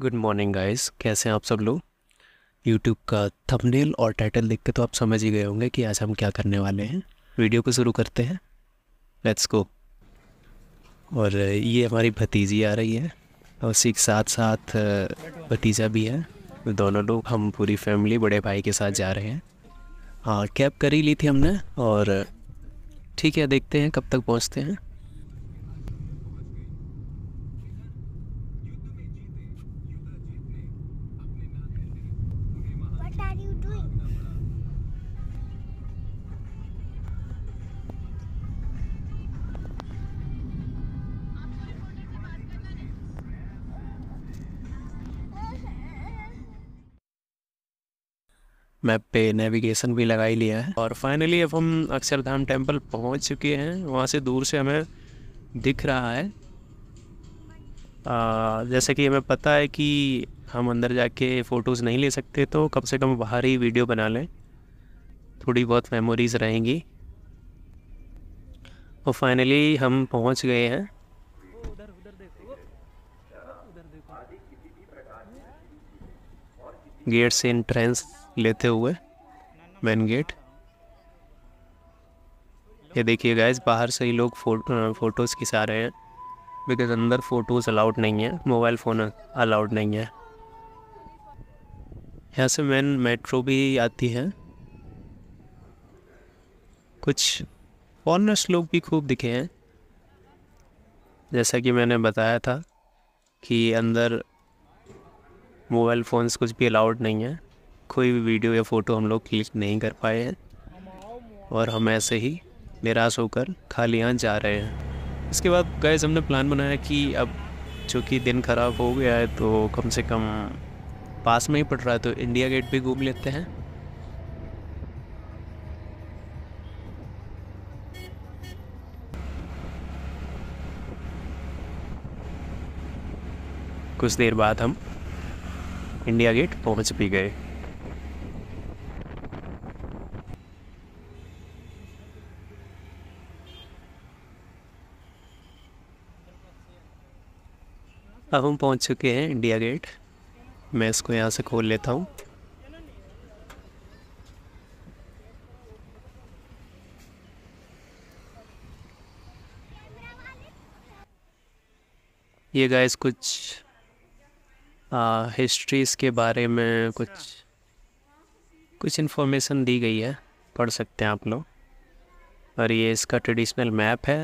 Good morning guys कैसे हैं आप सब लोग यूट्यूब का थंबनेल और टाइटल देख के तो आप समझ ही गए होंगे कि आज हम क्या करने वाले हैं वीडियो को शुरू करते हैं लेट्स गो और ये हमारी भतीजी आ रही है और उसी के साथ साथ भतीजा भी है दोनों लोग हम पूरी फैमिली बड़े भाई के साथ जा रहे हैं हाँ कैब कर ही ली थी हमने और ठीक है देखते हैं कब तक पहुँचते हैं are you doing? मैप पे नेविगेशन भी लगा ही लिया है और फाइनली अब हम अक्षरधाम टेम्पल पहुंच चुके हैं वहां से दूर से हमें दिख रहा है आ, जैसे कि हमें पता है कि हम अंदर जाके फ़ोटोज़ नहीं ले सकते तो कम से कम बाहर ही वीडियो बना लें थोड़ी बहुत मेमोरीज़ रहेंगी और फाइनली हम पहुंच गए हैं गेट से इंट्रेंस लेते हुए मेन गेट ये देखिए गैस बाहर से ही लोग फोटो फ़ोटोज़ खिंचा रहे हैं बिकॉज अंदर फ़ोटोज़ अलाउड नहीं है मोबाइल फ़ोन अलाउड नहीं है यहाँ से मेन मेट्रो भी आती है कुछ फॉरनर्स लोग भी खूब दिखे हैं जैसा कि मैंने बताया था कि अंदर मोबाइल फ़ोन्स कुछ भी अलाउड नहीं है कोई भी वीडियो या फ़ोटो हम लोग क्लिक नहीं कर पाए हैं और हम ऐसे ही निराश होकर खाली यहाँ जा रहे हैं इसके बाद गैस हमने प्लान बनाया कि अब चूँकि दिन ख़राब हो गया है तो कम से कम पास में ही पड़ रहा है तो इंडिया गेट भी घूम लेते हैं कुछ देर बाद हम इंडिया गेट पहुंच भी गए अब हम पहुंच चुके हैं इंडिया गेट मैं इसको यहाँ से खोल लेता हूँ ये गाइस कुछ हिस्ट्रीज़ के बारे में कुछ कुछ इन्फॉर्मेशन दी गई है पढ़ सकते हैं आप लोग और ये इसका ट्रेडिशनल मैप है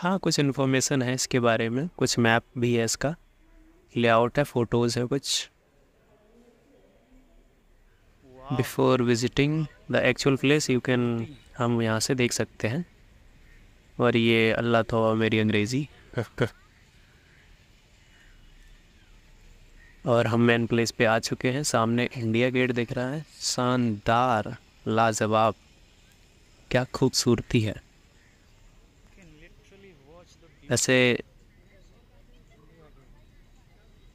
हाँ कुछ इन्फॉर्मेशन है इसके बारे में कुछ मैप भी है इसका लेआउट है फ़ोटोज़ है कुछ before visiting the actual place you can हम यहाँ से देख सकते हैं और ये अल्लाह तो मेरी अंग्रेज़ी और हम मेन प्लेस पे आ चुके हैं सामने इंडिया गेट दिख रहा है शानदार लाजवाब क्या खूबसूरती है ऐसे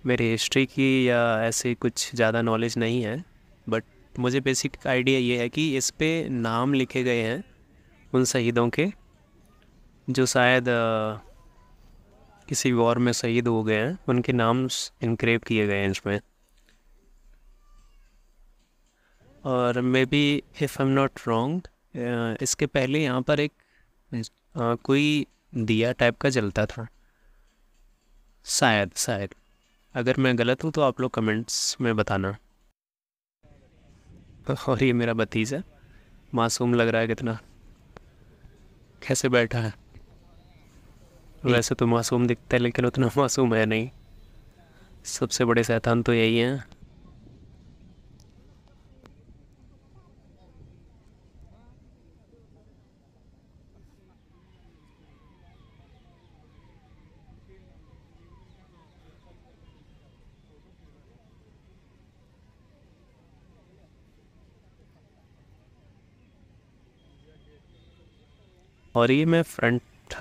मेरी हिस्ट्री की या ऐसे कुछ ज़्यादा नॉलेज नहीं है बट मुझे बेसिक आइडिया ये है कि इस पे नाम लिखे गए हैं उन शहीदों के जो शायद किसी वॉर में शहीद हो गए हैं उनके नाम इनक्रेव किए गए हैं इसमें और maybe if I am not wrong इसके पहले यहाँ पर एक आ, कोई दिया टाइप का जलता था शायद शायद अगर मैं गलत हूँ तो आप लोग कमेंट्स में बताना और ये मेरा भतीजा मासूम लग रहा है कितना कैसे बैठा है वैसे तो मासूम दिखता है लेकिन उतना मासूम है नहीं सबसे बड़े शैतान तो यही हैं और ये मैं फ्रंट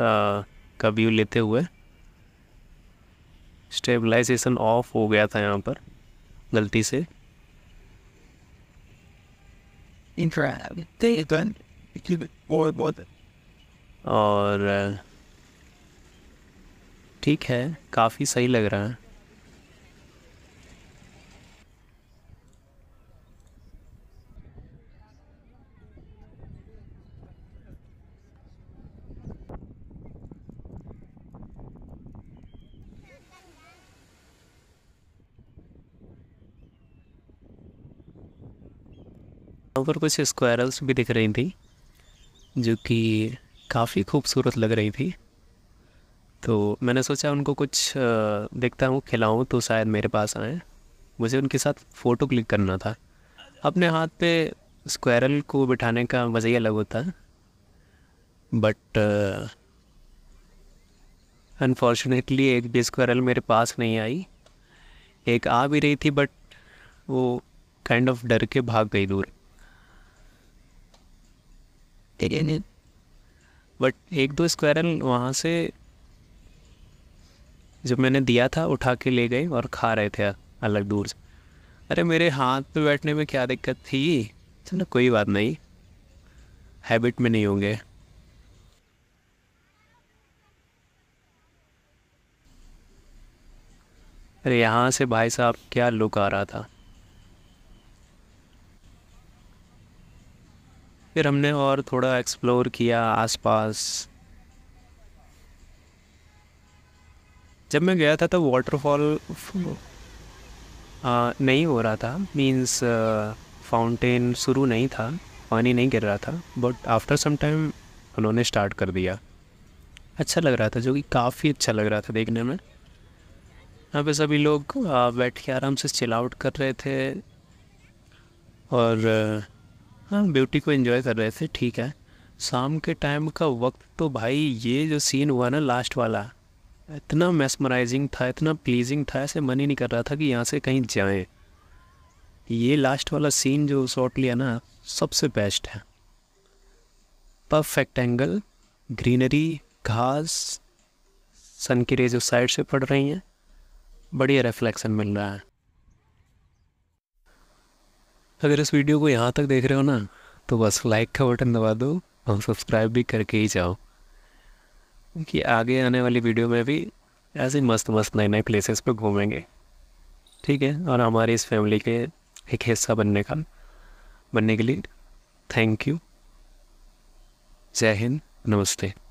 का व्यू लेते हुए स्टेबलाइजेशन ऑफ हो गया था यहाँ पर गलती से और ठीक है काफ़ी सही लग रहा है यहाँ पर कुछ स्क्वायरल्स भी दिख रही थी जो कि काफ़ी खूबसूरत लग रही थी तो मैंने सोचा उनको कुछ देखता हूँ खिलाऊँ तो शायद मेरे पास आए मुझे उनके साथ फ़ोटो क्लिक करना था अपने हाथ पे स्क्वायरल को बिठाने का मज़ा ही अलग होता है बट अनफॉर्चुनेटली एक भी स्क्वायरल मेरे पास नहीं आई एक आ भी रही थी बट वो काइंड ऑफ डर के भाग गई दूर बट एक दो स्क्वायरल वहाँ से जब मैंने दिया था उठा के ले गए और खा रहे थे अलग दूर से अरे मेरे हाथ पे बैठने में क्या दिक्कत थी चलो कोई बात नहीं हैबिट में नहीं होंगे अरे यहाँ से भाई साहब क्या लुक आ रहा था फिर हमने और थोड़ा एक्सप्लोर किया आसपास जब मैं गया था तो वाटरफॉल नहीं हो रहा था मीन्स फाउंटेन शुरू नहीं था पानी नहीं गिर रहा था बट आफ्टर सम टाइम उन्होंने स्टार्ट कर दिया अच्छा लग रहा था जो कि काफ़ी अच्छा लग रहा था देखने में यहाँ पे सभी लोग बैठ के आराम से चिल आउट कर रहे थे और हाँ ब्यूटी को एंजॉय कर रहे थे ठीक है शाम के टाइम का वक्त तो भाई ये जो सीन हुआ ना लास्ट वाला इतना मेसमराइजिंग था इतना प्लीजिंग था ऐसे मन ही नहीं कर रहा था कि यहाँ से कहीं जाए ये लास्ट वाला सीन जो शॉट लिया ना सबसे बेस्ट है परफेक्ट एंगल ग्रीनरी घास सन की रेज साइड से पड़ रही हैं बढ़िया रिफ्लेक्शन मिल रहा है अगर इस वीडियो को यहाँ तक देख रहे हो ना तो बस लाइक का बटन दबा दो और सब्सक्राइब भी करके ही जाओ क्योंकि आगे आने वाली वीडियो में भी ऐसे मस्त मस्त नए नए प्लेसेस पर घूमेंगे ठीक है और हमारी इस फैमिली के एक हिस्सा बनने का बनने के लिए थैंक यू जय हिंद नमस्ते